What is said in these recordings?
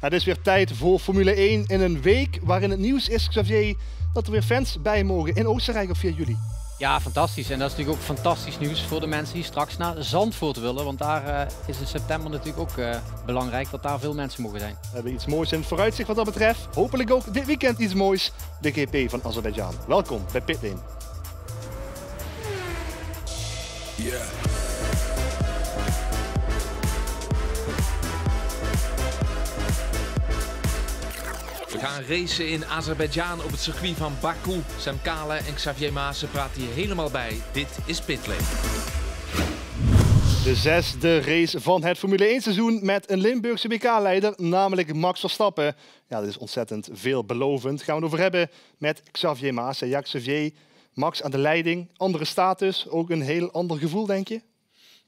Het nou, is weer tijd voor Formule 1 in een week waarin het nieuws is, Xavier, dat er weer fans bij mogen in Oostenrijk op 4 juli. Ja, fantastisch. En dat is natuurlijk ook fantastisch nieuws voor de mensen die straks naar Zandvoort willen. Want daar eh, is in september natuurlijk ook eh, belangrijk dat daar veel mensen mogen zijn. We hebben iets moois in het vooruitzicht wat dat betreft. Hopelijk ook dit weekend iets moois. De GP van Azerbeidzjan. Welkom bij Pitlane. Yeah. gaan racen in Azerbeidzjan op het circuit van Baku. Sam Kale en Xavier Maassen praten hier helemaal bij. Dit is Pitlane. De zesde race van het Formule 1 seizoen met een Limburgse WK-leider, namelijk Max Verstappen. Ja, dat is ontzettend veelbelovend. Gaan we het over hebben met Xavier Maas. Jacques Xavier, Max aan de leiding, andere status, ook een heel ander gevoel, denk je?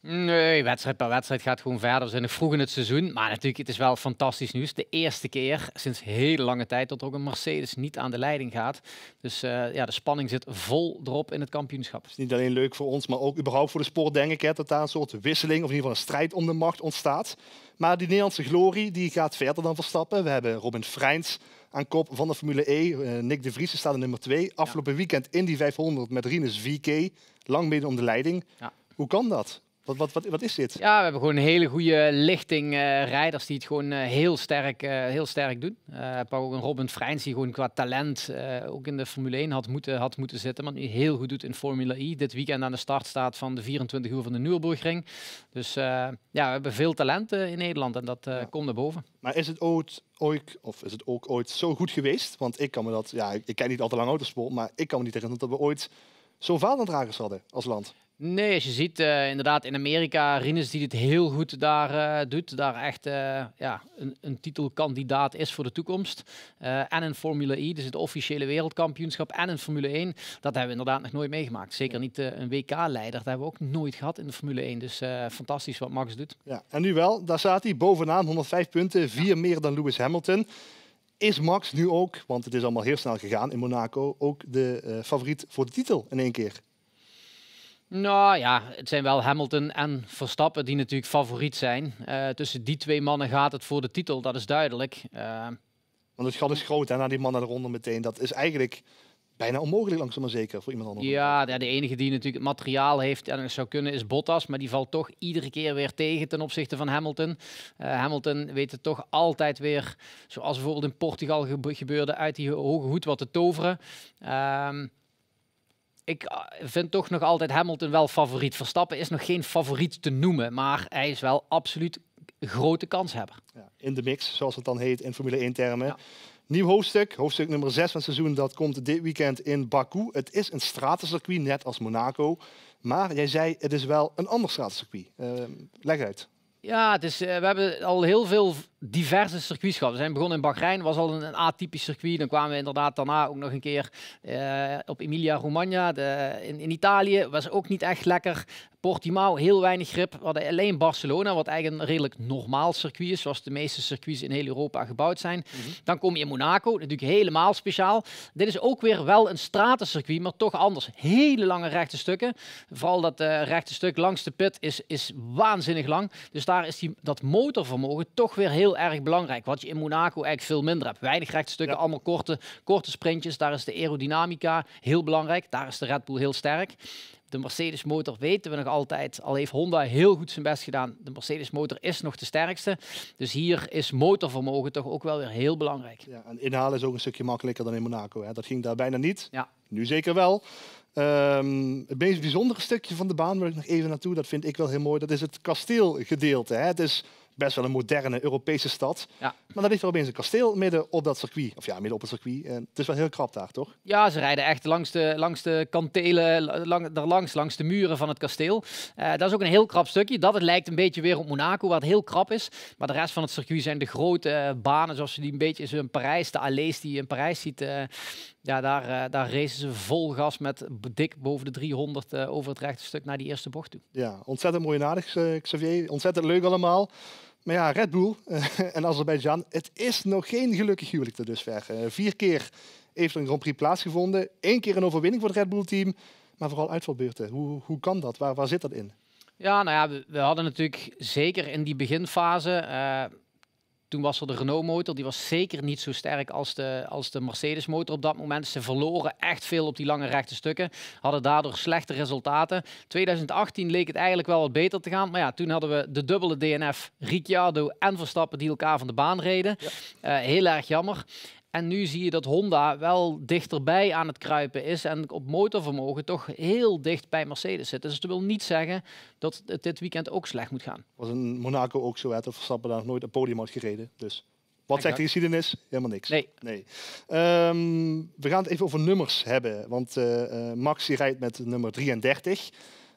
Nee, wedstrijd per wedstrijd gaat gewoon verder. We zijn nog vroeg in het seizoen. Maar natuurlijk, het is wel fantastisch nieuws. De eerste keer sinds heel lange tijd dat ook een Mercedes niet aan de leiding gaat. Dus eh, ja, de spanning zit vol erop in het kampioenschap. Het is niet alleen leuk voor ons, maar ook überhaupt voor de sport, denk ik. Hè, dat daar een soort wisseling, of in ieder geval een strijd om de macht ontstaat. Maar die Nederlandse glorie die gaat verder dan Verstappen. We hebben Robin Freins aan kop van de Formule E. Eh, Nick de Vries staat in nummer 2. Afgelopen weekend in die 500 met Rinus VK. Lang midden om de leiding. Hoe kan dat? Wat, wat, wat, is dit? Ja, we hebben gewoon een hele goede lichting eh, rijders die het gewoon eh, heel, sterk, uh, heel sterk doen. pak ook een Robin Freins die gewoon qua talent ook in de Formule 1 had moeten, had moeten zitten. Maar nu heel goed doet in Formule I. E. Dit weekend aan de start staat van de 24 uur van de Nürburgring. Dus ja, we hebben veel talenten in Nederland en dat komt naar boven. Maar is het ooit, ooit, of is het ook ooit zo goed geweest? Want ik kan me dat, ja, ik, ken niet al te lang autosport, maar ik kan me niet herinneren dat we ooit zo'n vaderdragers hadden als land. Nee, als je ziet eh, inderdaad in Amerika, Rinus die het heel goed daar eh, doet, daar echt eh, ja, een, een, titelkandidaat is voor de toekomst. en een Formule E, dus het officiële wereldkampioenschap, en een Formule 1, dat hebben we inderdaad nog nooit meegemaakt. Zeker niet een WK-leider, dat hebben we ook nooit gehad in de Formule 1. Dus fantastisch wat Max doet. Ja, en nu wel, daar staat hij bovenaan, 105 punten, vier meer dan Lewis Hamilton. Is Max nu ook, want het is allemaal heel snel gegaan in Monaco, ook de favoriet voor de titel in één keer? Nou ja, het zijn wel Hamilton en Verstappen die natuurlijk favoriet zijn. Eh, tussen die twee mannen gaat het voor de titel, dat is duidelijk. Eh, Want het gat is groot hè, naar die mannen eronder meteen. Dat is eigenlijk bijna onmogelijk, langzaam maar zeker, voor iemand anders. Ja, de, de enige die natuurlijk het materiaal heeft en zou kunnen is Bottas. Maar die valt toch iedere keer weer tegen ten opzichte van Hamilton. Eh, Hamilton weet het toch altijd weer, zoals bijvoorbeeld in Portugal gebeurde, uit die hoge hoed wat te toveren. Ehm, ik eh, vind toch nog altijd Hamilton wel favoriet. Verstappen is nog geen favoriet te noemen, maar hij is wel absoluut grote kanshebber. Ja, in de mix, zoals het dan heet in Formule 1-termen. Nieuw hoofdstuk, hoofdstuk nummer 6 van het seizoen, dat komt dit weekend in Baku. Het is een stratencircuit, net als Monaco. Maar jij zei, het is wel een ander stratencircuit. Uh, leg uit. Ja, eh, we hebben al heel veel diverse circuits gehad. We zijn begonnen in Bahrein, was al een, een atypisch circuit. Dan kwamen we inderdaad daarna ook nog een keer eh, op Emilia-Romagna in, in, Italië. Was ook niet echt lekker. Portimao heel weinig grip. We hadden alleen Barcelona, wat eigenlijk een redelijk normaal circuit is, zoals de meeste circuits in heel Europa gebouwd zijn. Mhm. Dan kom je in Monaco, natuurlijk helemaal speciaal. Dit is ook weer wel een stratencircuit, maar toch anders. Hele lange rechte stukken. Vooral dat eh, rechte stuk langs de pit is, is waanzinnig lang. Dus daar is die, dat motorvermogen toch weer heel erg belangrijk. Wat je in Monaco eigenlijk veel minder hebt. Weinig rechte stukken, allemaal korte, korte sprintjes. Daar is de aerodynamica heel belangrijk. Daar is de Red Bull heel sterk de Mercedes-motor weten we nog altijd, al heeft Honda heel goed zijn best gedaan, de Mercedes-motor is nog de sterkste. Dus hier is motorvermogen toch ook wel weer heel belangrijk. Ja, en inhalen is ook een stukje makkelijker dan in Monaco. Hè? Dat ging daar bijna niet. Ja. Nu zeker wel. Ehm, het meest bijzondere stukje van de baan, waar ik nog even naartoe, dat vind ik wel heel mooi, dat is het kasteelgedeelte. Hè? Het is best wel een moderne Europese stad. Ja. Maar dan ligt er opeens een kasteel midden op dat circuit. Of ja, midden op het circuit. En eh, het is wel heel krap daar, toch? Ja, ze rijden echt langs de, langs de kantelen, lang, daarlangs, langs de muren van het kasteel. Eh, dat is ook een heel krap stukje. Dat het lijkt een beetje weer op Monaco, waar het heel krap is. Maar de rest van het circuit zijn de grote eh, banen, zoals je die een beetje in Parijs, de allees die je in Parijs ziet, ja, daar, uh, daar racen ze vol gas met dik boven de 300 uh, eh, over het rechte stuk naar die eerste bocht toe. Ja, ontzettend mooi nadig, eh, Xavier. Ontzettend leuk allemaal. Maar ja, Red Bull en Azerbeidzjan, het is nog geen gelukkig huwelijk tot dusver. vier keer heeft er een Grand Prix plaatsgevonden. Eén keer een overwinning voor het Red Bull-team. Maar vooral uitvalbeurten. Hoe, hoe kan dat? Waar, waar zit dat in? Ja, nou ja, we, we hadden natuurlijk zeker in die beginfase toen was er de Renault motor, die was zeker niet zo sterk als de, als de Mercedes motor op dat moment. Ze verloren echt veel op die lange rechte stukken, hadden daardoor slechte resultaten. 2018 leek het eigenlijk wel wat beter te gaan, maar ja, toen hadden we de dubbele DNF, Ricciardo en Verstappen die elkaar van de baan reden. Eh, heel erg jammer. En nu zie je dat Honda wel dichterbij aan het kruipen is en op motorvermogen toch heel dicht bij Mercedes zit. Dus dat wil niet zeggen dat het dit weekend ook slecht moet gaan. Was in Monaco ook zo, uit of Verstappen daar nog nooit een podium had gereden. Dus wat zegt de geschiedenis? Helemaal niks. Nee. nee. Ehm, we gaan het even over nummers hebben. Want uh, Max rijdt met nummer 33.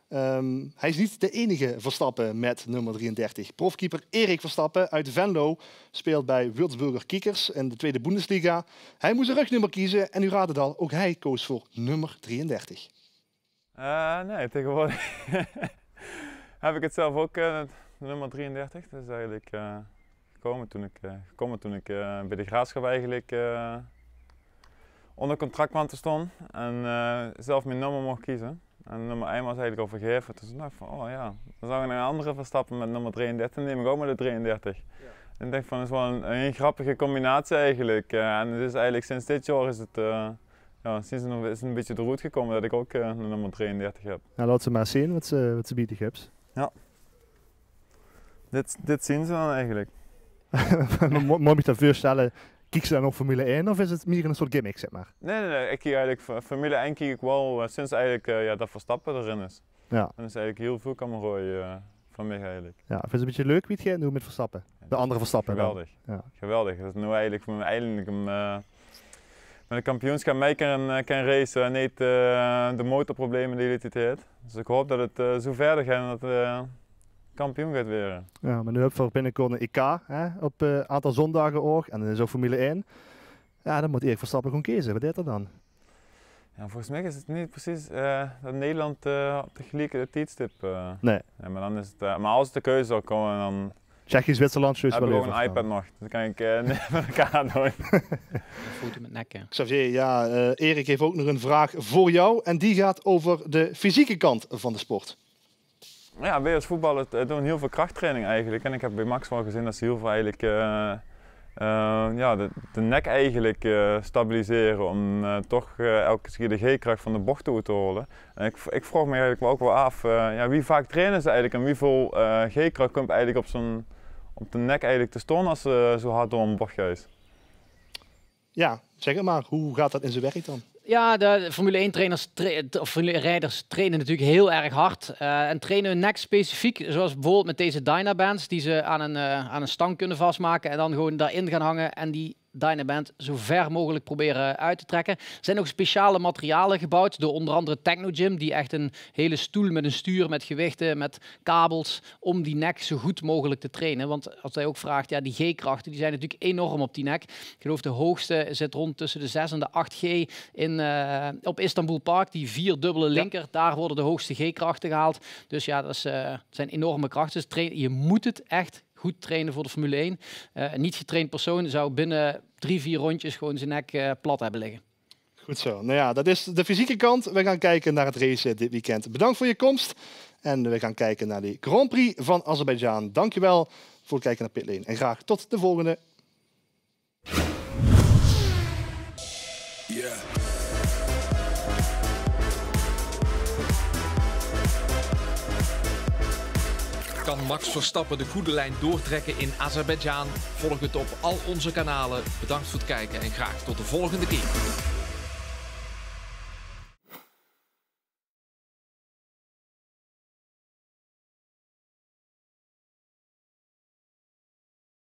Ehm, hij is niet de enige Verstappen met nummer 33. Profkeeper Erik Verstappen uit Venlo speelt bij Würzburger Kiekers in de Tweede Bundesliga. Hij moest een rugnummer kiezen en u raadt het al, ook hij koos voor nummer 33. Eh, nee, tegenwoordig heb ik het zelf ook, uh, nummer 33. Dat is eigenlijk eh, gekomen toen ik, gekomen toen ik bij de Graafschap eigenlijk onder contract kwam te staan en zelf mijn nummer mocht kiezen. En nummer 1 was eigenlijk al vergeven. Toen dacht ik van, oh ja, dan zou ik een andere Verstappen met nummer 33, neem ik ook maar de 33. Ja. En ik denk van, dat is wel een, een grappige combinatie eigenlijk. Eh. en het is eigenlijk sinds dit jaar is het, eh, ja, sinds het is een beetje de route gekomen dat ik ook uh, nummer 33 heb. Nou, laat ze maar zien wat ze, wat ze bieden, Gips. Ja. Dit, dit zien ze dan eigenlijk. Moet ik je voorstellen, Kijk ze dan op Formule 1 of is het meer een soort gimmick, zeg maar? Nee, nee, nee. Ik kijk eigenlijk, Formule 1 kijk ik wel eh, sinds eigenlijk eh, ja, dat Verstappen erin is. Ja. En dat is eigenlijk heel veel Camerooi eh, van mij eigenlijk. Ja, vind je het een beetje leuk wie het jij nu met Verstappen? De andere Verstappen Geweldig. Ja. Geweldig. Dat is nu eigenlijk voor mij eigenlijk een, uh, met een kampioenschap mee kan, kan racen en niet de motorproblemen die dit heeft. Dus ik hoop dat het zo verder gaat dat, kampioen gaat worden. Ja, maar nu ik voor binnenkort een IK hè, op een eh, aantal zondagen ook. En dan is ook Formule 1. Ja, dan moet Erik Verstappen gewoon kiezen. Wat deed er dan? volgens mij is het niet precies eh, dat Nederland uh, eh, op de gelijke tijdstip. nee. Ja, maar, dan is het, maar als de keuze zou komen, dan... Tsjechië, Zwitserland, Zwitserland. Ik heb gewoon een iPad nog. Dat kan ik uh, met elkaar doen. Voeten met nekken. Xavier, ja, Erik heeft ook nog een vraag voor jou. En die gaat over de fysieke kant van de sport ja, bij als voetballer eh, doen heel veel krachttraining eigenlijk. En ik heb bij Max wel gezien dat ze heel veel eigenlijk... Eh, eh, ja, de, de, nek eigenlijk stabiliseren om toch elke keer de G-kracht van de bocht toe te holen. En ik, ik vroeg me eigenlijk ook wel af, ja, wie vaak trainen ze eigenlijk en wieveel G-kracht komt eigenlijk op, op de nek eigenlijk te stonden als ze zo hard door een bocht is. Ja, zeg het maar, hoe gaat dat in zijn werk dan? Ja, de Formule 1 trainers of Formule rijders trainen natuurlijk heel erg hard. Eh, en trainen hun nek specifiek, zoals bijvoorbeeld met deze Dynabands, die ze aan een, eh, aan een stang kunnen vastmaken en dan gewoon daarin gaan hangen en die Dynaband zo ver mogelijk proberen uit te trekken. Er zijn ook speciale materialen gebouwd door onder andere Technogym, die echt een hele stoel met een stuur, met gewichten, met kabels, om die nek zo goed mogelijk te trainen. Want als hij ook vraagt, ja, die G-krachten die zijn natuurlijk enorm op die nek. Ik geloof de hoogste zit rond tussen de 6 en de 8G in, eh, op Istanbul Park, die vierdubbele linker. Daar worden de hoogste G-krachten gehaald. Dus ja, dat is, eh, zijn enorme krachten. Dus je moet het echt goed trainen voor de Formule 1. Eh, een niet getraind persoon zou binnen drie, vier rondjes gewoon zijn nek eh, plat hebben liggen. Goed zo. Nou ja, dat is de fysieke kant. We gaan kijken naar het race dit weekend. Bedankt voor je komst. En we gaan kijken naar de Grand Prix van Azerbeidzjan. Dankjewel voor het kijken naar Pitlane. En graag tot de volgende. Kan Max Verstappen de goede lijn doortrekken in Azerbeidzjan? Volg het op al onze kanalen. Bedankt voor het kijken en graag tot de volgende keer.